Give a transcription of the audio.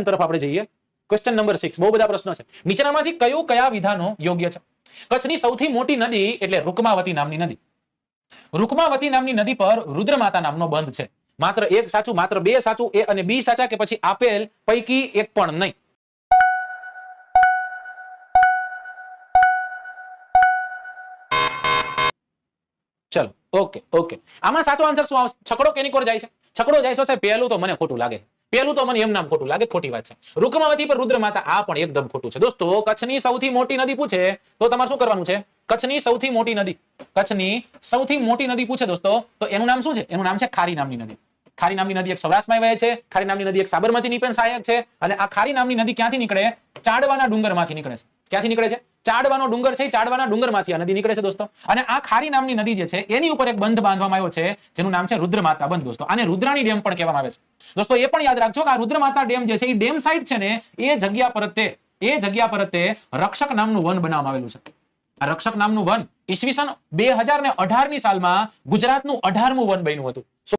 તરફ આપણે જઈએ ક્વેશ્ચન નંબર સિક્સ બહુ બધા પ્રશ્નો છે નીચેનામાંથી કયું કયા વિધાનો યોગ્ય છે કચ્છની સૌથી મોટી નદી એટલે રૂકમાવતી નામની નદી રૂકમાવતી નામની નદી પર રુદ્ર રુદ્રમાતા નામનો બંધ છે માત્ર એક સાચું માત્ર બે સાચું એ અને બી સાચા કે પછી આપેલ પૈકી એક પણ નહીં ચલો ઓકે ઓકે આમાં સાચો આન્સર શું આવશે છકડો કેની કોર જાય છે છકડો જાય છે પહેલું તો મને ખોટું લાગે પેલું તો મને એમ નામ ખોટું લાગે ખોટી વાત છે રૂકમાવતી પર રુદ્રમાતા આ પણ એકદમ ખોટું છે દોસ્તો કચ્છની સૌથી મોટી નદી પૂછે તો તમારે શું કરવાનું છે કચ્છની સૌથી મોટી નદી કચ્છની સૌથી મોટી નદી પૂછે દોસ્તો તો એનું નામ શું છે એનું નામ છે ખારી નામની નદી ખારી નામની નદી એક સૌરાષ્ટ્રમાં વહે છે ખારી નામની નદી એક સાબરમતી ની પણ સહાયક છે અને આ ખારી નામની નદી ક્યાંથી નીકળે ચાડવાના ડુંગરમાંથી નીકળે છે ક્યાંથી નીકળે છે ચાડવાનો ડુંગર છે ચાડવાના ડુંગરમાંથી નદી નીકળે છે દોસ્તો અને આ ખારી નામની નદી જે છે એની ઉપર એક બંધ બાંધવામાં આવ્યો છે જેનું નામ છે રુદ્રમાતા બંધ દોસ્તો આને રુદ્રાણી ડેમ પણ કહેવામાં આવે છે દોસ્તો એ પણ યાદ રાખજો કે આ રુદ્રમાતા ડેમ જે છે એ ડેમ સાઇડ છે ને એ જગ્યા પરતે એ જગ્યા પર તે રક્ષક નામનું વન બનાવવામાં આવેલું છે આ રક્ષક નામનું વન ઈસવીસન બે હજાર ને અઢાર ની સાલમાં ગુજરાતનું અઢારમું વન બન્યું હતું